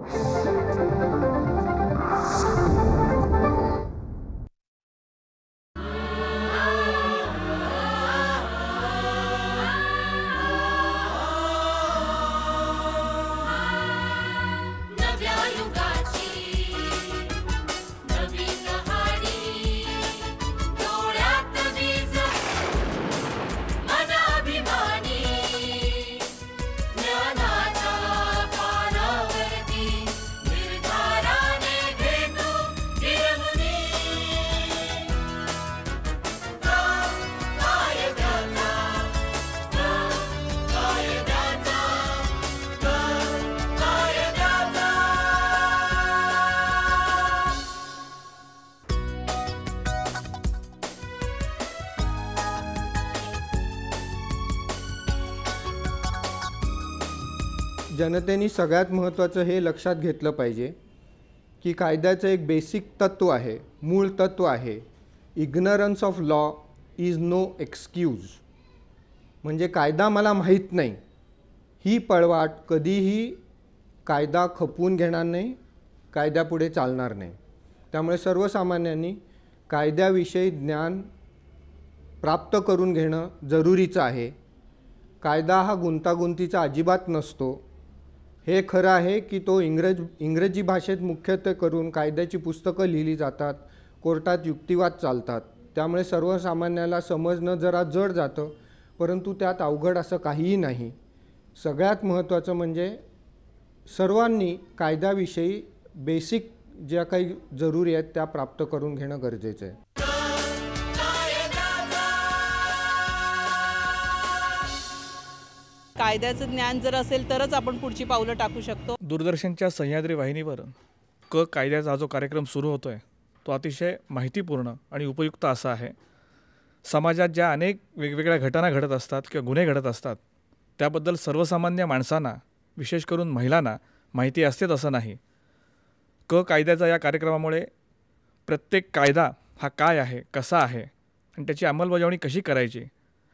Thank you. जनतेने सगळ्यात महत्त्वाचं हे लक्षात घेतलं पाहिजे की कायद्याचं एक बेसिक तत्त्व आहे मूळ तत्त्व आहे ignorance of law is no excuse म्हणजे कायदा मला माहीत नाही ही पळवाट कधीही कायदा खपवून घेणार नाही कायद्यापुढे चालणार नाही त्यामुळे सर्वसामान्यांनी कायद्याविषयी ज्ञान प्राप्त करून घेणं जरुरीचं आहे कायदा हा गुंतागुंतीचा अजिबात नसतो हे खरं आहे की तो इंग्रज इंग्रजी भाषेत मुख्यत्वे करून कायद्याची पुस्तकं लिहिली जातात कोर्टात युक्तिवाद चालतात त्यामुळे सर्वसामान्याला समजणं जरा जड जातं परंतु त्यात अवघड असं काहीही नाही सगळ्यात महत्त्वाचं म्हणजे सर्वांनी कायद्याविषयी बेसिक ज्या काही जरुरी आहेत त्या प्राप्त करून घेणं गरजेचं आहे कायद्याचं ज्ञान जर असेल तरच आपण पुढची पावलं टाकू शकतो दूरदर्शनच्या सह्याद्री वाहिनीवर क कायद्याचा जो कार्यक्रम सुरू होतो आहे तो अतिशय माहितीपूर्ण आणि उपयुक्त असा आहे समाजात ज्या अनेक वेगवेगळ्या घटना घडत असतात किंवा गुन्हे घडत असतात त्याबद्दल सर्वसामान्य माणसांना विशेष करून महिलांना माहिती असतेच असं नाही क कायद्याचा या कार्यक्रमामुळे प्रत्येक कायदा हा काय आहे कसा आहे आणि त्याची अंमलबजावणी कशी करायची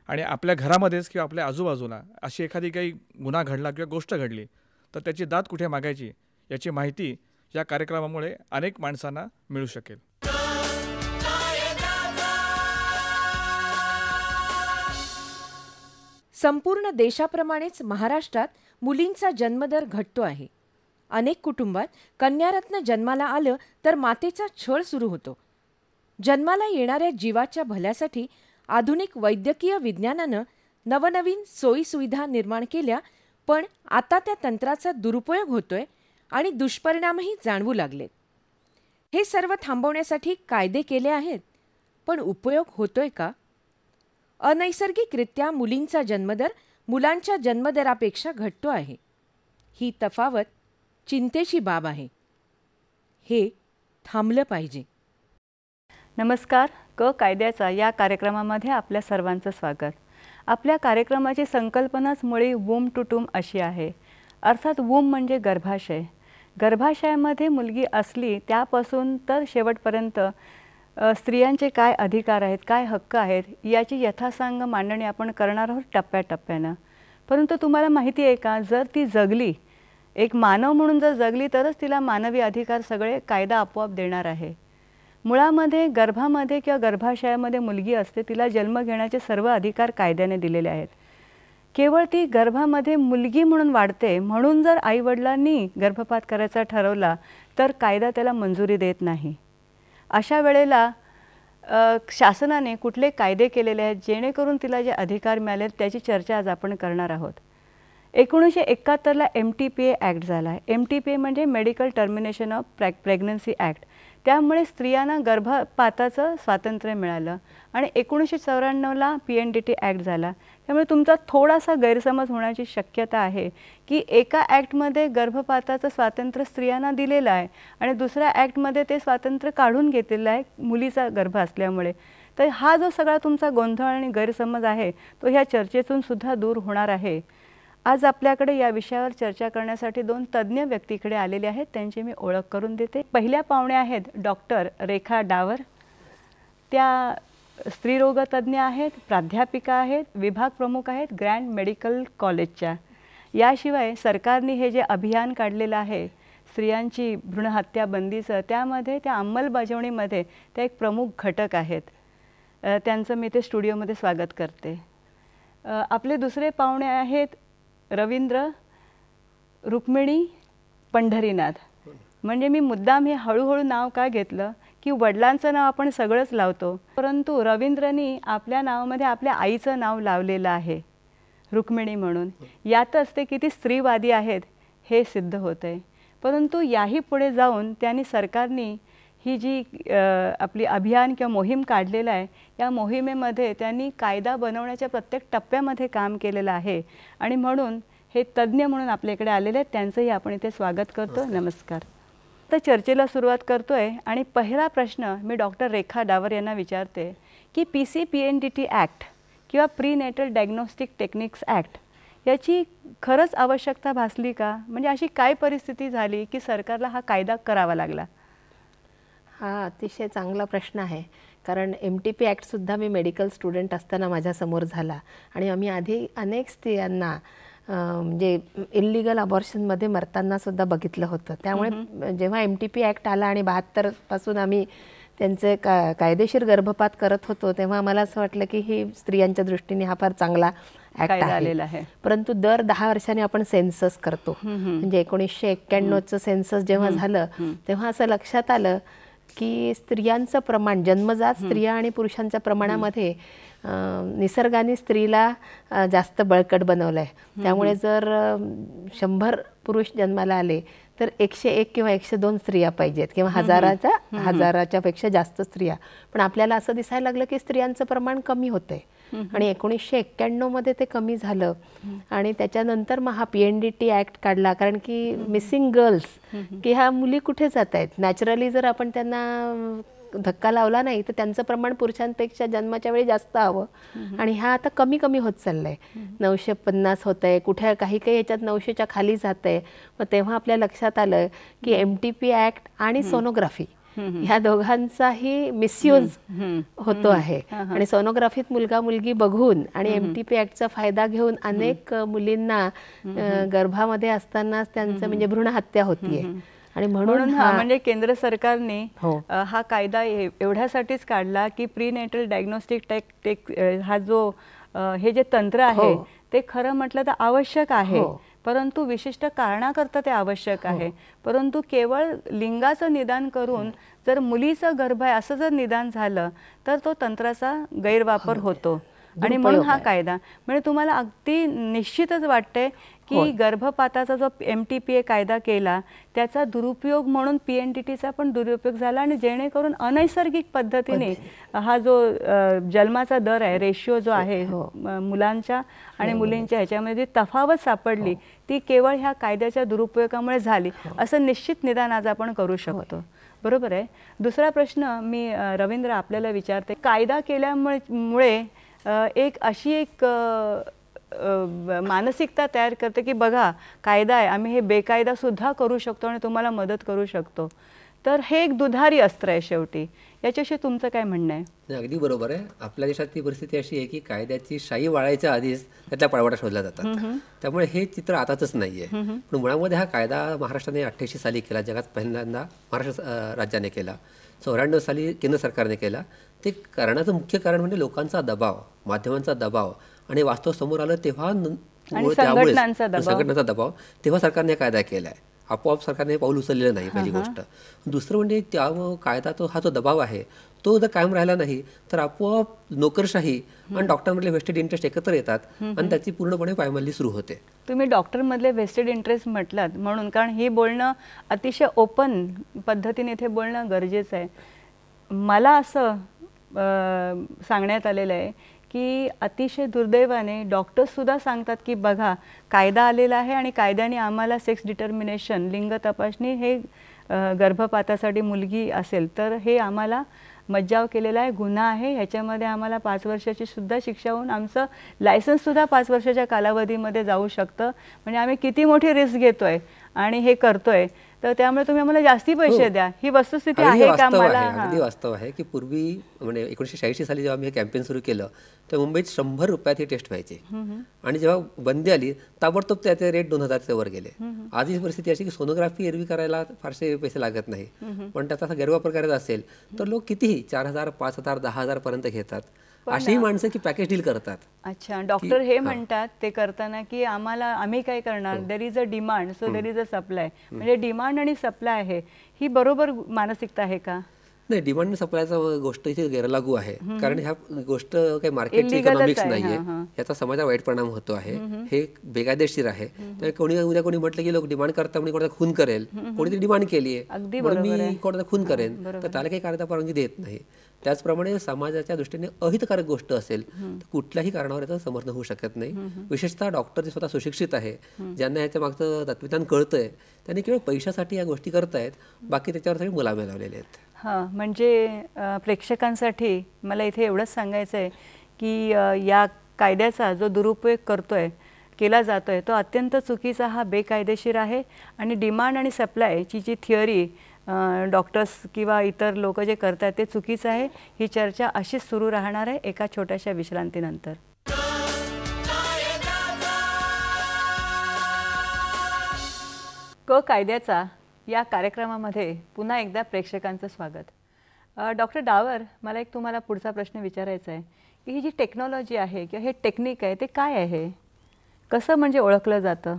आणि आपल्या घरामध्येच किंवा आपल्या आजूबाजूला अशी एखादी काही गुन्हा घडला किंवा गोष्ट घडली तर त्याची दात कुठे मागायची याची माहिती या कार्यक्रमामुळे अनेक माणसांना मिळू शकेल संपूर्ण देशाप्रमाणेच महाराष्ट्रात मुलींचा जन्मदर घटतो आहे अनेक कुटुंबात कन्यारत्न जन्माला आलं तर मातेचा छळ सुरू होतो जन्माला येणाऱ्या जीवाच्या भल्यासाठी आधुनिक वैद्यकीय विज्ञानानं नवनवीन सोयीसुविधा निर्माण केल्या पण आता त्या तंत्राचा दुरुपयोग होतोय आणि दुष्परिणामही जाणवू लागलेत हे सर्व थांबवण्यासाठी कायदे केले आहेत पण उपयोग होतोय का अनैसर्गिकरित्या मुलींचा जन्मदर मुलांच्या जन्मदरापेक्षा घटतो आहे ही तफावत चिंतेची बाब आहे हे थांबलं पाहिजे नमस्कार क कायद्याचा या कार्यक्रमामध्ये आपल्या सर्वांचं स्वागत आपल्या कार्यक्रमाची संकल्पनाच मुळी वूम टू टूम अशी आहे अर्थात वूम म्हणजे गर्भाशय गर्भाशयामध्ये मुलगी असली त्यापासून तर शेवटपर्यंत स्त्रियांचे काय अधिकार आहेत काय हक्क आहेत याची यथासांग मांडणी आपण करणार आहोत टप्प्याटप्प्यानं परंतु तुम्हाला माहिती आहे का जर ती जगली एक मानव म्हणून जर जगली तरच तिला मानवी अधिकार सगळे कायदा आपोआप देणार आहे मुळामध्ये गर्भामध्ये किंवा गर्भाशयामध्ये मुलगी असते तिला जन्म घेण्याचे सर्व अधिकार कायद्याने दिलेले आहेत केवळ ती गर्भामध्ये मुलगी म्हणून वाढते म्हणून जर आईवडिलांनी गर्भपात करायचा ठरवला तर कायदा त्याला मंजुरी देत नाही अशा वेळेला शासनाने कुठले कायदे केलेले आहेत जेणेकरून तिला जे अधिकार मिळाले त्याची चर्चा आज आपण करणार आहोत एकोणीसशे एकाहत्तरला M T P A act झाला आहे एम टी पी ए म्हणजे medical termination of pregnancy act त्यामुळे स्त्रियांना गर्भपाताचं स्वातंत्र्य मिळालं आणि एकोणीसशे चौऱ्याण्णवला P N D T act झाला त्यामुळे तुमचा थोडासा गैरसमज होण्याची शक्यता आहे की एका ॲक्टमध्ये गर्भपाताचं स्वातंत्र्य स्त्रियांना दिलेलं आहे आणि दुसऱ्या ॲक्टमध्ये ते स्वातंत्र्य काढून घेतलेलं आहे मुलीचा गर्भ असल्यामुळे तर हा जो सगळा तुमचा गोंधळ आणि गैरसमज आहे तो ह्या चर्चेतून सुद्धा दूर होणार आहे आज आपल्याकडे या विषयावर चर्चा करण्यासाठी दोन तज्ज्ञ व्यक्तीकडे आलेले आहेत त्यांची मी ओळख करून देते पहिल्या पाहुण्या आहेत डॉक्टर रेखा डावर त्या स्त्रीरोग आहेत प्राध्यापिका आहेत विभाग प्रमुख आहेत ग्रँड मेडिकल कॉलेजच्या याशिवाय सरकारने हे जे अभियान काढलेलं आहे स्त्रियांची भ्रूणहत्या बंदीचं त्यामध्ये त्या अंमलबजावणीमध्ये त्या एक प्रमुख घटक आहेत त्यांचं मी ते स्टुडिओमध्ये स्वागत करते आपले दुसरे पाहुणे आहेत रवींद्र रुक्मिणी पंढरीनाथ म्हणजे मी मुद्दाम हे हळूहळू नाव का घेतलं की वडिलांचं नाव आपण सगळंच लावतो परंतु रवींद्रनी आपल्या नावामध्ये आपल्या आईचं नाव लावलेलं आहे रुक्मिणी म्हणून यातच ते किती स्त्रीवादी आहेत हे सिद्ध होतंय परंतु याही पुढे जाऊन त्यांनी सरकारनी ही जी आपली अभियान किंवा मोहीम काढलेला आहे या मोहिमेमध्ये त्यांनी कायदा बनवण्याच्या प्रत्येक टप्प्यामध्ये काम केलेलं आहे आणि म्हणून हे तज्ज्ञ म्हणून आपल्याकडे आलेले आहेत त्यांचंही आपण इथे स्वागत करतो नमस्कार तर चर्चेला सुरुवात करतो आहे आणि पहिला प्रश्न मी डॉक्टर रेखा डावर यांना विचारते की P C P N D T act किंवा prenatal diagnostic techniques act याची खरंच आवश्यकता भासली का म्हणजे अशी काय परिस्थिती झाली की सरकारला हा कायदा करावा लागला हा अतिशय चांगला प्रश्न आहे कारण एम टी पी ॲक्टसुद्धा मी मेडिकल स्टुडंट असताना माझ्यासमोर झाला आणि आम्ही आधी अनेक स्त्रियांना म्हणजे इल्लिगल अबॉर्शनमध्ये मरतानासुद्धा बघितलं होतं त्यामुळे जेव्हा एम टी पी ॲक्ट आला आणि बहात्तरपासून आम्ही त्यांचे का कायदेशीर गर्भपात करत होतो तेव्हा मला असं वाटलं की ही स्त्रियांच्या दृष्टीने हा फार चांगला ॲक्ट आलेला आहे परंतु दर दहा वर्षांनी आपण सेन्सस करतो म्हणजे एकोणीसशे एक्क्याण्णवचं सेन्सस जेव्हा झालं तेव्हा असं लक्षात आलं की स्त्रियांचं प्रमाण जन्मजात स्त्रिया आणि पुरुषांच्या प्रमाणामध्ये निसर्गाने स्त्रीला जास्त बळकट बनवलं आहे त्यामुळे जर शंभर पुरुष जन्माला आले तर एकशे एक किंवा एकशे दोन स्त्रिया पाहिजेत किंवा हजाराच्या हजाराच्या पेक्षा जास्त स्त्रिया पण आपल्याला असं दिसायला लागलं की स्त्रियांचं प्रमाण कमी होतंय आणि एकोणीसशे मध्ये ते कमी झालं आणि त्याच्यानंतर मग हा P N D T act काढला कारण की मिसिंग गर्ल्स की ह्या मुली कुठे जात आहेत नॅचरली जर आपण त्यांना धक्का लावला नाही तर त्यांचं प्रमाण पुरुषांपेक्षा जन्माच्या वेळी जास्त हवं आणि ह्या आता कमी कमी होत चाललाय नऊशे पन्नास होत आहे कुठे काही काही ह्याच्यात नऊशेच्या खाली जात आहे मग तेव्हा आपल्या लक्षात आलं की एम टी पी ॲक्ट आणि सोनोग्राफी ह्या दोघांचाही मिसयूज होतो आहे आणि सोनोग्राफीत मुलगा मुलगी बघून आणि एम टी पी फायदा घेऊन अनेक मुलींना गर्भामध्ये असतानाच त्यांचं म्हणजे भ्रूण हत्या होतीये आणि म्हणून म्हणजे केंद्र सरकारने हो. हा कायदा एवढ्यासाठीच काढला की प्रीनेटल डायग्नोस्टिक टेक टेक हा जो हे जे तंत्र आहे हो. ते खरं म्हटलं तर आवश्यक आहे हो. परंतु विशिष्ट कारणाकरता ते आवश्यक हो. आहे परंतु केवळ लिंगाचं निदान करून जर मुलीचं गर्भ आहे असं जर निदान झालं तर तो तंत्राचा गैरवापर हो, होतो म्हणजे आणि म्हणून हा कायदा म्हणजे तुम्हाला अगदी निश्चितच वाटते की हो. गर्भपाताचा जो एम टी पी ए कायदा केला त्याचा दुरुपयोग म्हणून पी एन टी टीचा पण दुरुपयोग झाला आणि जेणेकरून अनैसर्गिक पद्धतीने हा जो जन्माचा दर आहे रेशिओ जो आहे मुलांच्या आणि मुलींच्या ह्याच्यामध्ये तफावत सापडली ती केवळ ह्या कायद्याच्या दुरुपयोगामुळे झाली असं निश्चित निदान आज आपण करू शकतो हो. बरोबर आहे दुसरा प्रश्न मी रवींद्र आपल्याला विचारते कायदा केल्यामुळे एक अशी एक मानसिकता तयार करते की बघा कायदा आहे आम्ही हे बेकायदासुद्धा करू शकतो आणि तुम्हाला मदत करू शकतो तर हे एक दुधारी अस्त्र आहे शेवटी याच्याशी तुमचं काय म्हणणं आहे अगदी बरोबर आहे आपल्या देशात ती परिस्थिती अशी आहे की कायद्याची शाई वाळायच्या आधीच त्यातल्या पळवाटा शोधल्या जातात त्यामुळे हे चित्र आताच नाही आहे पण मुळामध्ये हा कायदा महाराष्ट्राने अठ्ठ्याऐंशी साली केला जगात पहिल्यांदा महाराष्ट्र राज्याने केला चौऱ्याण्णव साली केंद्र सरकारने केला ते कारणाचं मुख्य कारण म्हणजे लोकांचा दबाव माध्यमांचा दबाव आणि वास्तव समोर आलं तेव्हा संघटनांचा दबाव तेव्हा सरकारने कायदा केला आपोआप सरकारने पाऊल उचललेलं नाही पहिली गोष्ट दुसरं म्हणजे त्या कायदा तो हा जो दबाव आहे तो जर कायम राहिला नाही तर आपोआप नोकरशाही आणि डॉक्टरमधले वेस्टेड इंटरेस्ट एकत्र येतात आणि त्याची पूर्णपणे पायमल्ली सुरू होते तुम्ही डॉक्टरमधले वेस्टेड इंटरेस्ट म्हटलात म्हणून कारण हे बोलणं अतिशय ओपन पद्धतीने इथे बोलणं गरजेचं आहे मला असं सांगण्यात आलेलं आहे की अतिशय दुर्दैवाने डॉक्टर्ससुद्धा सांगतात की बघा कायदा आलेला आहे आणि कायद्याने आम्हाला सेक्स डिटर्मिनेशन लिंग तपासणी हे गर्भपातासाठी मुलगी असेल तर हे आम्हाला मज्जाव केलेला आहे गुन्हा आहे ह्याच्यामध्ये आम्हाला पाच वर्षाची सुद्धा शिक्षा होऊन आमचं लायसन्ससुद्धा पाच वर्षाच्या कालावधीमध्ये जाऊ शकतं म्हणजे आम्ही किती मोठी रिस्क घेतो आहे आणि हे करतो आहे तर त्यामुळे तुम्ही आम्हाला जास्ती पैसे हो. द्या ही वस्तुस्थिती आहे का मला अगदी वास्तव आहे की पूर्वी म्हणजे एकोणीशे शहाऐंशी साली जेव्हा मी हे कॅम्पेन सुरू केलं तेव्हा मुंबईत शंभर रुपयात ही टेस्ट व्हायची आणि जेव्हा बंदी आली ताबडतोब त्याचे रेट दोन हजारच्या वर गेले आधीची परिस्थिती अशी की सोनोग्राफी एरवी करायला फारसे पैसे लागत नाही पण त्याचा गैरवापर करायचा असेल तर लोक कितीही चार हजार पाच हजार दहा हजारपर्यंत घेतात अशी माणसं की पॅकेज डील करतात अच्छा डॉक्टर हे म्हणतात ते करताना की आम्हाला आम्ही काय करणार there is a demand so there is a supply म्हणजे डिमांड आणि सप्लाय आहे ही बरोबर मानसिकता आहे का नाही डिमांड सप्लायचा गोष्ट इथे गैरलागू आहे कारण ह्या गोष्ट काही मार्केटची इकॉनॉमिक्स नाहीये याचा समाजावर वाईट परिणाम होतो आहे हे बेकायदेशीर आहे त्यामुळे कोणी उद्या कोणी म्हटलं की लोक डिमांड करता म्हणजे कोणाचा खून करेल कोणीतरी डिमांड केली आहे मी कोणाचा खून करेन तर त्याला काही कायदा परवानगी देत नाही त्याचप्रमाणे समाजाच्या दृष्टीने अहितकारक गोष्ट असेल तर कुठल्याही कारणावर याचं समर्थन होऊ शकत नाही विशेषतः डॉक्टर जे स्वतः सुशिक्षित आहे ज्यांना याच्या मागचं तत्वज्ञान कळतंय त्यांनी केवळ पैशासाठी या गोष्टी करतायत बाकी त्याच्यावर सगळे मुलामे लावलेले आहेत हां म्हणजे प्रेक्षकांसाठी मला इथे एवढंच सांगायचं आहे की या कायद्याचा जो दुरुपयोग करतो आहे केला जातो आहे तो अत्यंत चुकीचा हा बेकायदेशीर आहे आणि डिमांड आणि सप्लायची जी थिअरी डॉक्टर्स किंवा इतर लोक जे करतात ते चुकीचं आहे ही चर्चा अशीच सुरू राहणार आहे एका छोट्याशा विश्रांतीनंतर क कायद्याचा या कार्यक्रमामध्ये पुन्हा एकदा प्रेक्षकांचं स्वागत डॉक्टर डावर मला एक तुम्हाला पुढचा प्रश्न विचारायचा आहे की ही जी टेक्नॉलॉजी आहे किंवा हे टेक्निक आहे ते काय आहे कसं म्हणजे ओळखलं जातं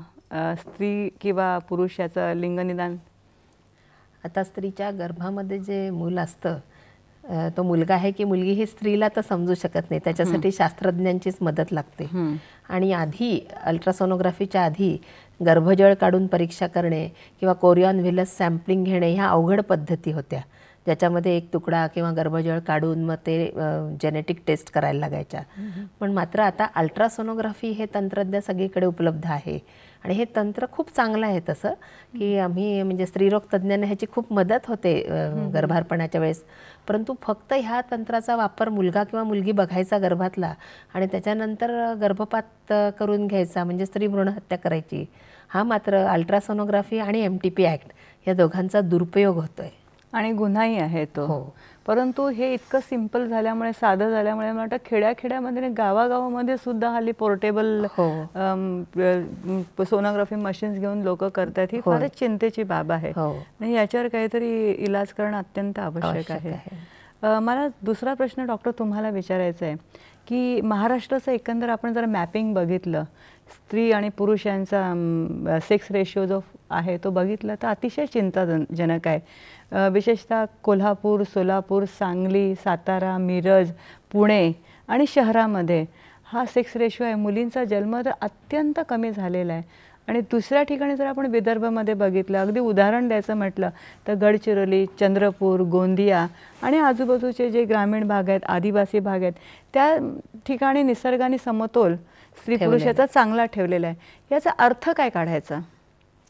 स्त्री किंवा पुरुष याचं लिंगनिदान आता स्त्रीच्या गर्भामध्ये जे मूल असतं तो मुलगा आहे की मुलगी ही स्त्रीला तर समजू शकत नाही त्याच्यासाठी शास्त्रज्ञांचीच मदत लागते आणि आधी अल्ट्रासोनोग्राफीच्या आधी गर्भजळ काढून परीक्षा करणे किंवा कोरियॉन व्हिलस सॅम्पलिंग घेणे ह्या अवघड पद्धती होत्या ज्याच्यामध्ये एक तुकडा किंवा गर्भजळ काढून मग ते जेनेटिक टेस्ट करायला लागायच्या पण मात्र आता अल्ट्रासोनोग्राफी हे तंत्रज्ञ सगळीकडे उपलब्ध आहे आणि हे तंत्र खूप चांगलं आहे तसं की आम्ही म्हणजे स्त्रीरोग तज्ञान ह्याची खूप मदत होते गर्भारपणाच्या वेळेस परंतु फक्त ह्या तंत्राचा वापर मुलगा किंवा मुलगी बघायचा गर्भातला आणि त्याच्यानंतर गर्भपात करून घ्यायचा म्हणजे स्त्री भ्रूण हत्या करायची हा मात्र अल्ट्रासोनोग्राफी आणि एम टी पी ॲक्ट या दोघांचा दुरुपयोग होतो आहे आणि गुन्हाही आहे तो हो. परंतु हे इतकं सिम्पल झाल्यामुळे साधं झाल्यामुळे मला वाटतं खेड्याखेड्यामध्ये गावागावामध्ये सुद्धा हल्ली पोर्टेबल हो. सोनोग्राफी मशीन्स घेऊन लोक करतात ही हो. फारच चिंतेची बाब आहे हो. आणि याच्यावर काहीतरी इलाज करणं अत्यंत आवश्यक आहे मला दुसरा प्रश्न डॉक्टर तुम्हाला विचारायचा आहे की महाराष्ट्राचं एकंदर आपण जर मॅपिंग बघितलं स्त्री आणि पुरुष यांचा सेक्स रेशिओ जो आहे तो बघितला तर अतिशय चिंताजनक आहे विशेषतः कोल्हापूर सोलापूर सांगली सातारा मिरज पुणे आणि शहरामध्ये हा सेक्स रेशो आहे मुलींचा जन्म तर अत्यंत कमी झालेला आहे आणि दुसऱ्या ठिकाणी जर आपण विदर्भामध्ये बघितलं अगदी उदाहरण द्यायचं म्हटलं तर गडचिरोली चंद्रपूर गोंदिया आणि आजूबाजूचे जे ग्रामीण भाग आहेत आदिवासी भाग आहेत त्या ठिकाणी निसर्गाने समतोल स्त्री पुरुषाचा चांगला ठेवलेला आहे याचा अर्थ काय काढायचा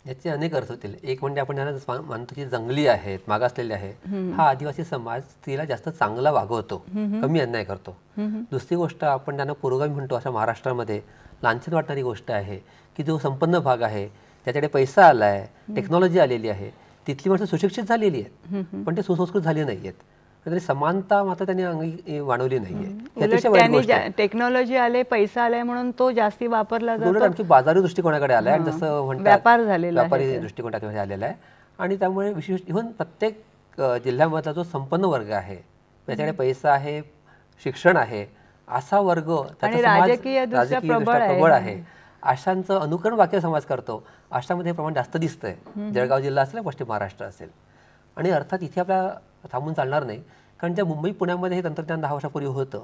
याचे अनेक अर्थ होतील एक म्हणजे आपण ज्यांना मानतो की जंगली आहेत मागासलेले आहे हा आदिवासी समाज स्त्रीला जास्त चांगला वागवतो कमी अन्याय करतो दुसरी गोष्ट आपण त्यांना पुरोगामी म्हणतो अशा महाराष्ट्रामध्ये लांछन वाटणारी गोष्ट आहे की जो संपन्न भाग आहे त्याच्याकडे पैसा आला टेक्नॉलॉजी आलेली आहे तिथली माणसं सुशिक्षित झालेली आहेत पण ते सुसंस्कृत झाले नाही आहेत तरी समानता मात्र त्यांनी अंगी वाढवली नाहीये टेक्नॉलॉजी आले पैसा आलाय म्हणून तो जास्त वापरला जातो आणखी बाजारी दृष्टिकोनाकडे आलाय जसं व्यापार झालेला व्यापारी दृष्टिकोनाकडे आलेला आहे आणि त्यामुळे विशेष इव्हन प्रत्येक जिल्ह्यामधला जो संपन्न वर्ग आहे त्याच्याकडे पैसा आहे शिक्षण आहे असा वर्ग राजकीय प्रबळ आहे अशांचं अनुकरण वाक्य समाज करतो अशामध्ये हे प्रमाण जास्त दिसतंय जळगाव जिल्हा असेल पश्चिम महाराष्ट्र असेल आणि अर्थात इथे आपल्या थांबून चालणार नाही कारण ज्या मुंबई पुण्यामध्ये हे तंत्रज्ञान दहा वर्षापूर्वी होतं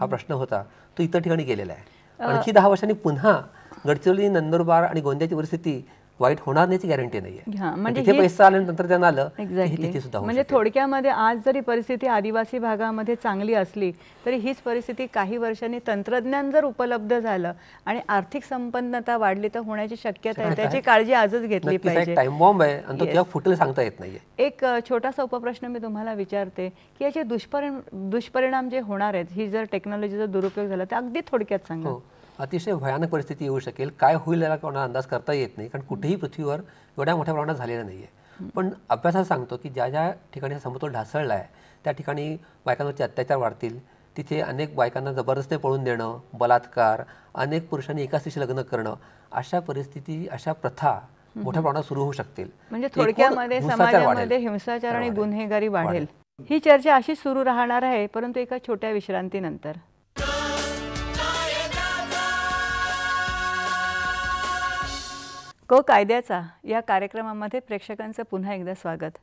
हा प्रश्न होता तो इतर ठिकाणी गेलेला आहे आणखी दहा वर्षांनी पुन्हा गडचिरोली नंदुरबार आणि गोंदियाची परिस्थिती वाईट होणार नाहीची गॅरंटी नाही म्हणजे पैसा आलं तंत्रज्ञान आलं एक्झॅक्टली म्हणजे थोडक्यामध्ये आज जरी परिस्थिती आदिवासी भागामध्ये चांगली असली तरी हीच परिस्थिती काही वर्षांनी तंत्रज्ञान जर उपलब्ध झालं आणि आर्थिक संपन्नता वाढली तर होण्याची शक्यता आहे त्याची काळजी आजच घेतली पाहिजे टाइम बॉम्ब आहे सांगता येत नाही एक छोटासा उपप्रश्न मी तुम्हाला विचारते की याचे दुष्परिणाम दुष्परिणाम जे होणार आहेत ही जर टेक्नॉलॉजीचा दुरुपयोग झाला तर अगदी थोडक्यात सांगा हो. अतिशय भयानक परिस्थिती येऊ शकेल काय होईल याला कोणाला अंदाज करता येत नाही कारण कुठेही पृथ्वीवर एवढ्या मोठ्या प्रमाणात झालेलं नाही आहे पण अभ्यासात सांगतो की ज्या ज्या ठिकाणी समतोल ढासळला आहे त्या ठिकाणी बायकांवरचे अत्याचार वाढतील तिथे अनेक बायकांना जबरदस्ती पळून देणं बलात्कार अनेक पुरुषांनी एकाच दिवशी लग्न करणं अशा परिस्थिती अशा प्रथा मोठ्या प्रमाणात सुरू होऊ शकतील म्हणजे थोडक्यामध्ये समाजामध्ये हिंसाचार आणि गुन्हेगारी वाढेल ही चर्चा अशीच सुरू राहणार आहे परंतु एका छोट्या विश्रांतीनंतर क कायद्याचा या कार्यक्रमामध्ये प्रेक्षकांचं पुन्हा एकदा स्वागत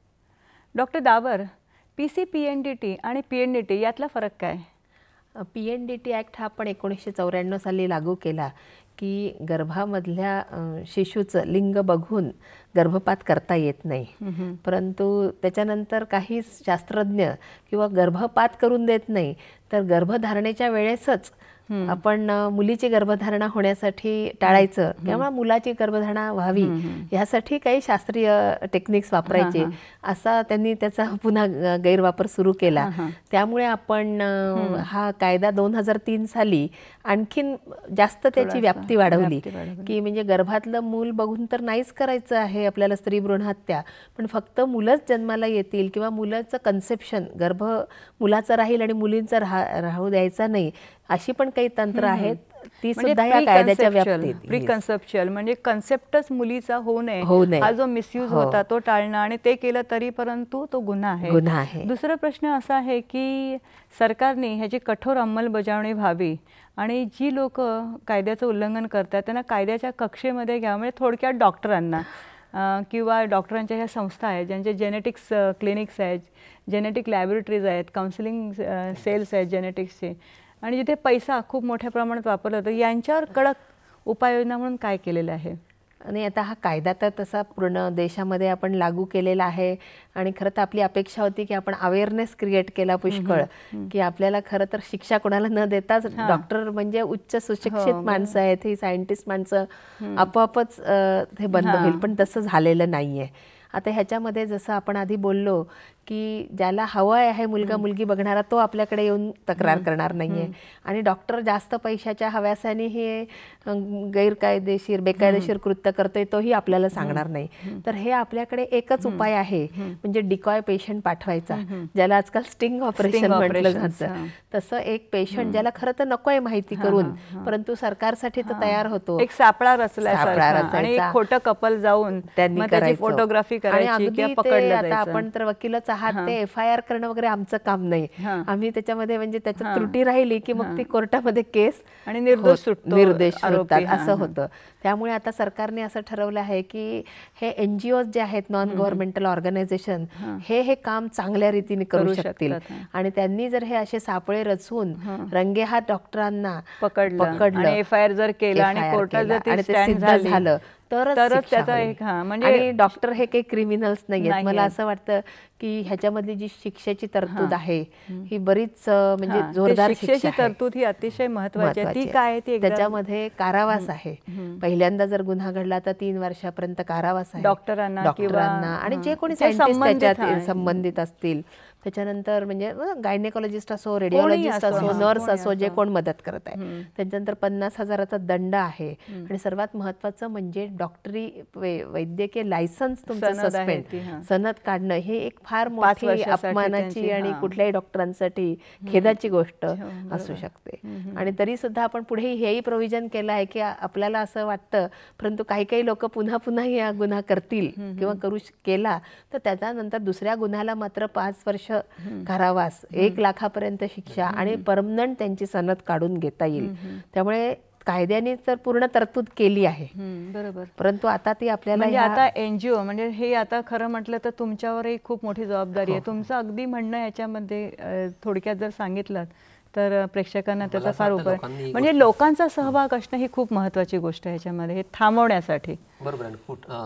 doctor Dawar P C P N D T आणि पी एन डी टी यातला फरक काय P N D T act हा आपण एकोणीसशे चौऱ्याण्णव साली लागू केला की गर्भामधल्या शिशूचं लिंग बघून गर्भपात करता येत नाही परंतु त्याच्यानंतर काही शास्त्रज्ञ किंवा गर्भपात करून देत नाही तर गर्भधारणेच्या वेळेसच आपण मुलीची गर्भधारणा होण्यासाठी टाळायचं किंवा मुलाची गर्भधारणा व्हावी यासाठी काही शास्त्रीय टेक्निक्स वापरायचे असा त्यांनी त्याचा पुन्हा गैरवापर सुरू केला त्यामुळे आपण हा कायदा दोन हजार तीन साली आणखीन जास्त त्याची व्याप्ती वाढवली की म्हणजे गर्भातलं मूल बघून तर नाहीच करायचं आहे आपल्याला स्त्री भ्रूण हत्या पण फक्त मुलंच जन्माला येतील किंवा मुलाचं कन्सेप्शन गर्भ मुलाचं राहील आणि मुलींचा राहू द्यायचा नाही अशी पण काही तंत्र आहेत ती म्हणजे सुद्धा प्री म्हणजे कन्सेप्टच मुलीचा होऊ नये होऊ हा जो मिसयूज हो. होता तो टाळणं आणि ते केलं तरी परंतु तो गुन्हा आहे गुन्हा आहे दुसरा प्रश्न असा आहे की सरकारने ह्याची कठोर अंमलबजावणी व्हावी आणि जी लोक कायद्याचं उल्लंघन करतात त्यांना कायद्याच्या कक्षेमध्ये घ्या म्हणजे थोडक्यात डॉक्टरांना किंवा डॉक्टरांच्या ह्या संस्था आहेत ज्यांचे जेनेटिक्स क्लिनिक्स आहेत जेनेटिक लॅबोरेटरीज आहेत काउन्सिलिंग सेल्स आहेत जेनेटिक्सचे आणि जिथे पैसा खूप मोठ्या प्रमाणात वापरला जातो यांच्यावर कडक उपाययोजना म्हणून काय केलेलं आहे आणि आता हा कायदा तर तसा पूर्ण देशामध्ये आपण लागू केलेला आहे आणि खरं तर आपली अपेक्षा होती की आपण अवेअरनेस क्रिएट केला पुष्कळ की आपल्याला खरं तर शिक्षा कोणाला न देताच डॉक्टर म्हणजे उच्च सुशिक्षित हो, माणसं आहेत ही सायंटिस्ट माणसं आपोआपच हे बंद होईल पण तसं झालेलं नाहीये आता ह्याच्यामध्ये जसं आपण आधी बोललो की ज्याला हवं आहे मुलगा मुलगी बघणारा तो आपल्याकडे येऊन तक्रार करणार नाहीये आणि डॉक्टर जास्त पैशाच्या हव्यासाने हे गैरकायदेशीर बेकायदेशीर कृत्य करतोय तोही आपल्याला सांगणार नाही तर हे आपल्याकडे एकच उपाय आहे म्हणजे डिकॉय पेशंट पाठवायचा ज्याला आजकाल स्टिंग ऑपरेशन म्हटलं जातं तसं एक पेशंट ज्याला खरं तर नको आहे माहिती करून परंतु सरकारसाठी तर तयार होतो एक सापळा रचला खोटं कपल जाऊन त्यांनी फोटोग्राफी करायची आपण तर वकीलच करायचा ते एफ आय आर करणं वगैरे आमचं काम नाही आम्ही त्याच्यामध्ये म्हणजे त्याच्यात त्रुटी राहिली की मग ती कोर्टामध्ये केस आणि निर्दोष निर्देश असं होतं त्यामुळे आता सरकारने असं ठरवलं आहे की हे एनजीओ जे आहेत नॉन गव्हर्नमेंटल ऑर्गनायझेशन हे हे काम चांगल्या रीतीने करू शकतील आणि त्यांनी जर हे असे सापळे रचून रंगेहात डॉक्टरांना पकडलं एफ आय आर जर केला आणि कोर्टात झालं तरच त्याचा एक हा म्हणजे डॉक्टर हे काही क्रिमिनल्स नाही आहेत मला असं वाटतं की ह्याच्यामधली जी शिक्षेची तरतूद आहे ही बरीच म्हणजे जोरदार शिक्षेची तरतूद ही अतिशय महत्वाची ती काय ती त्याच्यामध्ये कारावास आहे पहिल्यांदा जर गुन्हा घडला तर तीन वर्षापर्यंत कारावास आहे डॉक्टरांना डॉक्टरांना आणि जे कोणी संबंधित असतील त्याच्यानंतर म्हणजे गायनेकॉलॉजिस्ट असो रेडिओलॉजिस्ट असो नर्स असो जे कोण मदत करत आहे त्याच्यानंतर पन्नास हजाराचा दंड आहे आणि सर्वात महत्वाचं म्हणजे डॉक्टरी वैद्यकीय लायसन्स तुमचं सस्पेंड सनद काढणं हे एक फार मोठी अपमानाची आणि कुठल्याही डॉक्टरांसाठी खेदाची गोष्ट हो, असू शकते आणि तरी सुद्धा आपण पुढे हेही प्रोव्हिजन केलं आहे की आपल्याला असं वाटतं परंतु काही काही लोक पुन्हा पुन्हा या गुन्हा करतील किंवा करू केला तर त्याच्यानंतर दुसऱ्या गुन्ह्याला मात्र पाच वर्ष कारावास एक लाखापर्यंत शिक्षा आणि परमनंट त्यांची सनद काढून घेता येईल त्यामुळे कायद्याने तर पूर्ण तरतूद केली आहे बरोबर परंतु आता ती आपल्याला म्हणजे आता एनजीओ म्हणजे हे आता खरं म्हटलं तर तुमच्यावरही खूप मोठी जबाबदारी आहे हो, हो. तुमचं अगदी म्हणणं याच्यामध्ये थोडक्यात जर सांगितलं तर प्रेक्षकांना त्याचा फार उपाय म्हणजे लोकांचा सहभाग असणं ही खूप महत्वाची गोष्ट आहे याच्यामध्ये हे थांबवण्यासाठी बरोबर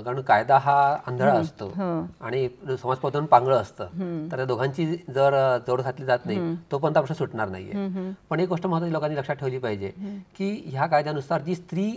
कारण कायदा हा आंधळा असतो हो. आणि समाजपतन पांगळं असतं तर दोघांची जर जोड घातली जात नाही तो पण प्रश्न सुटणार नाहीये पण एक गोष्ट महत्वाची लोकांनी लक्षात ठेवली पाहिजे की ह्या कायद्यानुसार जी स्त्री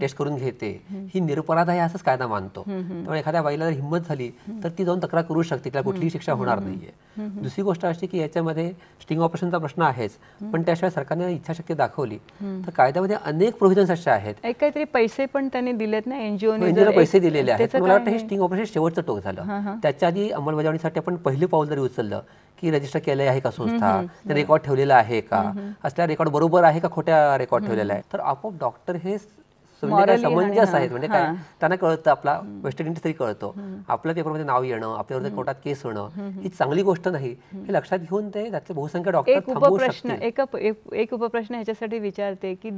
टेस्ट करून घेते ही निरपराध आहे असंच कायदा मानतो त्यामुळे एखाद्या बाईला जर हिंमत झाली तर ती जाऊन तक्रार करू शकते तिला कुठलीही शिक्षा होणार नाहीये दुसरी गोष्ट अशी की याच्यामध्ये स्टिंग ऑपरेशनचा प्रश्न आहेच पण त्याशिवाय सरकारने इच्छाशक्ती दाखवली तर कायद्यामध्ये अनेक प्रोव्हिजन्स असे आहेत काहीतरी पैसे पण त्यांनी दिलेत ना एनजीओ पैसे दिलेले आहेत मला वाटतं हे स्टिंग ऑपरेशन शेवटचं टोक झालं त्याच्या आधी अंमलबजावणीसाठी आपण पहिले पाऊल जरी उचललं की रजिस्टर केले आहे का संस्था रेकॉर्ड ठेवलेला आहे का असल्या रेकॉर्ड बरोबर आहे का खोट्या रेकॉर्ड ठेवलेला आहे तर आपोआप डॉक्टर हे म्हणजे आहेत म्हणजे काय त्यांना कळतं आपला वेस्ट इंडिज तरी कळतो आपल्या पेपरमध्ये नाव येणं आपल्यावर कोर्टात केस होणं ही चांगली गोष्ट नाही हे लक्षात घेऊन ते त्यातले बहुसंख्य डॉक्टर एक उपप्रश्न एक उपप्रश्न ह्याच्यासाठी विचारते की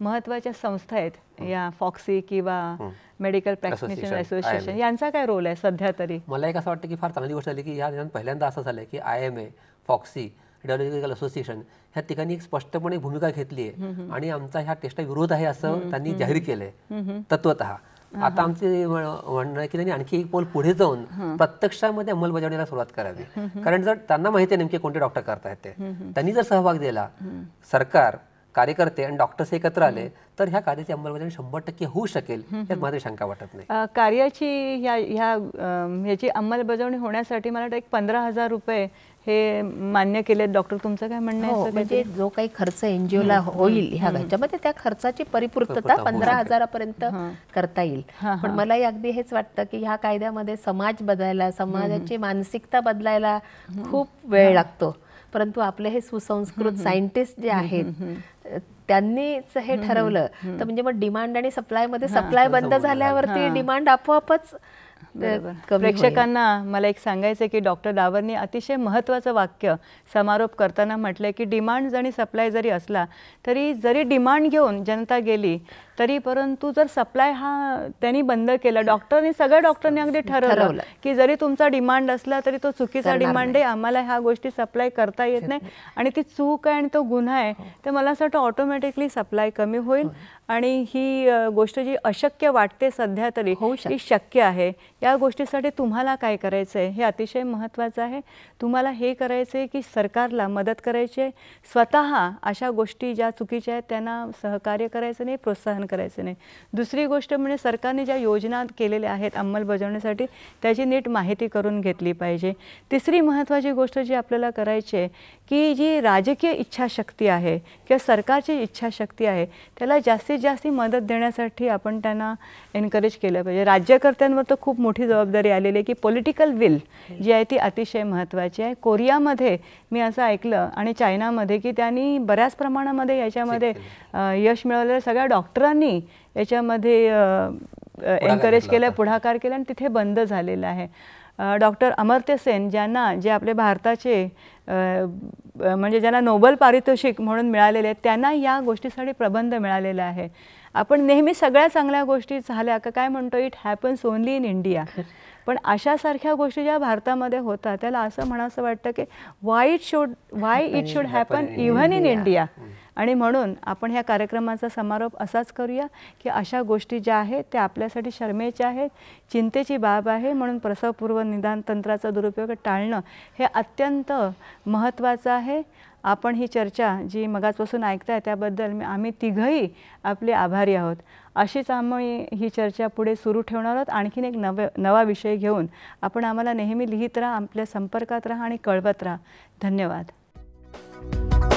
महत्वाच्या संस्था आहेत या फॉक्सी किंवा मेडिकल प्रॅक्टिशनर असोसिएशन यांचा काय रोल आहे सध्या तरी मला एक असं वाटतं की फार चांगली गोष्ट झाली की या पहिल्यांदा असं झालं की I M A foxy association ह्या ठिकाणी एक स्पष्टपणे भूमिका घेतली आहे आणि आमचा ह्या टेस्टला विरोध आहे असं त्यांनी जाहीर केलंय तत्वत आता आमचे म्हणणं आहे की त्यांनी आणखी एक पोल पुढे जाऊन प्रत्यक्षामध्ये अंमलबजावणीला सुरुवात करावी कारण जर त्यांना माहिती आहे नेमके कोणते डॉक्टर करतायत ते त्यांनी जर सहभाग दिला सरकार कार्यकर्ते आणि डॉक्टर्स एकत्र आले तर ह्या कार्याची अंमलबजावणी शंभर टक्के होऊ शकेल यात माझी शंका वाटत नाही कार्याची ह्या ह्या ह्याची अंमलबजावणी होण्यासाठी मला वाटतं एक पंधरा हजार रुपये हे मान्य केले डॉक्टर तुमचं काय म्हणणं आहे हो, म्हणजे जो काही खर्च एनजीओला होईल ह्या ह्याच्यामध्ये त्या खर्चाची परिपूर्तता पंधरा हजारापर्यंत करता येईल पण मला अगदी हेच वाटतं की ह्या कायद्यामध्ये समाज बदलायला समाजाची मानसिकता बदलायला खूप वेळ लागतो परंतु आपले हे सुसंस्कृत सायंटिस्ट जे आहेत त्यांनीच हे ठरवलं तर म्हणजे मग डिमांड आणि सप्लायमध्ये सप्लाय बंद झाल्यावरती डिमांड आपोआपच प्रेक्षकांना मला एक सांगायचं की डॉक्टर डावरनी अतिशय महत्त्वाचं वाक्य समारोप करताना म्हटलंय की डिमांड आणि सप्लाय जरी असला तरी जरी डिमांड घेऊन जनता गेली तरी परंतु जर सप्लाय हा त्यांनी बंद केला डॉक्टरनी सगळ्या डॉक्टरने अगदी ठरवलं की जरी तुमचा डिमांड असला तरी तो चुकीचा डिमांड आहे आम्हाला ह्या गोष्टी सप्लाय करता येत नाही आणि ती चूक आहे आणि तो गुन्हा आहे हो. तर मला असं वाटतं ऑटोमॅटिकली सप्लाय कमी होईल आणि ही गोष्ट जी अशक्य वाटते सध्या तरी ही शक्य आहे या गोष्टीसाठी तुम्हाला काय करायचं आहे हे अतिशय महत्त्वाचं आहे तुम्हाला हे करायचं आहे की सरकारला मदत करायची आहे स्वतः अशा गोष्टी ज्या चुकीच्या आहेत त्यांना सहकार्य करायचं नाही प्रोत्साहन करायचं नाही दुसरी गोष्ट म्हणजे सरकारने ज्या योजना केलेल्या आहेत अंमलबजावणीसाठी त्याची नीट माहिती करून घेतली पाहिजे तिसरी महत्त्वाची गोष्ट जी आपल्याला करायची आहे की जी राजकीय इच्छाशक्ती आहे किंवा सरकारची इच्छाशक्ती आहे त्याला जास्तीत जास्त मदत देण्यासाठी आपण त्यांना एनकरेज केलं पाहिजे राज्यकर्त्यांवर तर खूप मोठी जबाबदारी आलेली आहे की पॉलिटिकल विल जी आहे ती अतिशय महत्त्वाची आहे कोरियामध्ये मी असं ऐकलं आणि चायनामध्ये की त्यांनी बऱ्याच प्रमाणामध्ये याच्यामध्ये यश मिळवलेल्या सगळ्या डॉक्टरांनी याच्यामध्ये एनकरेज केलं पुढाकार केला आणि तिथे बंद झालेला आहे डॉक्टर अमर्त्य सेन ज्यांना जे आपले भारताचे म्हणजे ज्यांना नोबल पारितोषिक म्हणून मिळालेले आहेत त्यांना या गोष्टीसाठी प्रबंध मिळालेला आहे आपण नेहमी सगळ्या चांगल्या गोष्टी झाल्या का काय म्हणतो it happens only in India पण अशासारख्या गोष्टी ज्या भारतामध्ये होतात त्याला असं म्हणायचं वाटतं की why it should why it should happen even in India आणि म्हणून आपण ह्या कार्यक्रमाचा समारोप असाच करूया की अशा गोष्टी ज्या आहेत त्या आपल्यासाठी शर्मेच्या आहेत चिंतेची बाब आहे म्हणून प्रसवपूर्व निदान तंत्राचा दुरुपयोग टाळणं हे अत्यंत महत्त्वाचं आहे आपण ही चर्चा जी मगाचपासून ऐकताय त्याबद्दल आम्ही तिघंही आपले आभारी आहोत अशीच आम्ही ही चर्चा पुढे सुरू ठेवणार आहोत आणखीन एक नव नवा विषय घेऊन आपण आम्हाला नेहमी लिहित राहा आपल्या संपर्कात राहा आणि कळवत राहा धन्यवाद